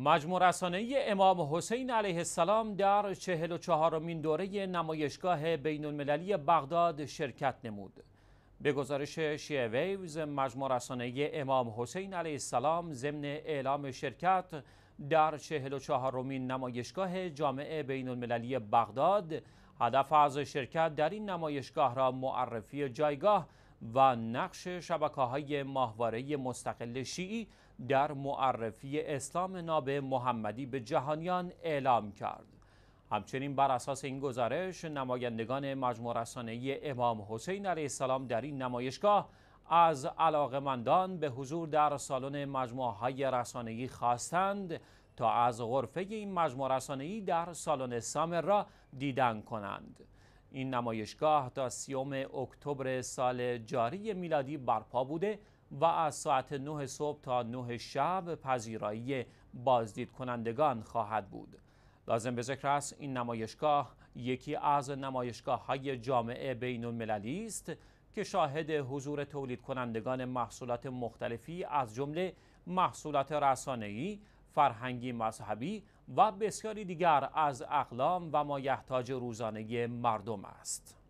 مجموع رسانه امام حسین علیه السلام در 44 مین دوره نمایشگاه بین المللی بغداد شرکت نمود. به گزارش شیعه ویوز مجموع رسانه امام حسین علیه السلام ضمن اعلام شرکت در 44 مین نمایشگاه جامعه بین المللی بغداد هدف از شرکت در این نمایشگاه را معرفی جایگاه و نقش شبکه های ماهواره مستقل شیعی در معرفی اسلام ناب محمدی به جهانیان اعلام کرد. همچنین بر اساس این گزارش نمایندگان مجموع رسانه امام حسین علیه السلام در این نمایشگاه از علاقمندان به حضور در سالن مجموعه های رسانه‌ای خواستند تا از غرفه این مجموع ای در سالن سامر را دیدن کنند. این نمایشگاه تا سیوم اکتبر سال جاری میلادی برپا بوده و از ساعت 9 صبح تا 9 شب پذیرایی بازدید کنندگان خواهد بود. لازم به ذکر است این نمایشگاه یکی از نمایشگاه های جامعه بین المللی است که شاهد حضور تولید کنندگان محصولات مختلفی از جمله محصولات رسانه‌ای، فرهنگی مذهبی و بسیاری دیگر از اقلام و مایحتاج روزانه مردم است.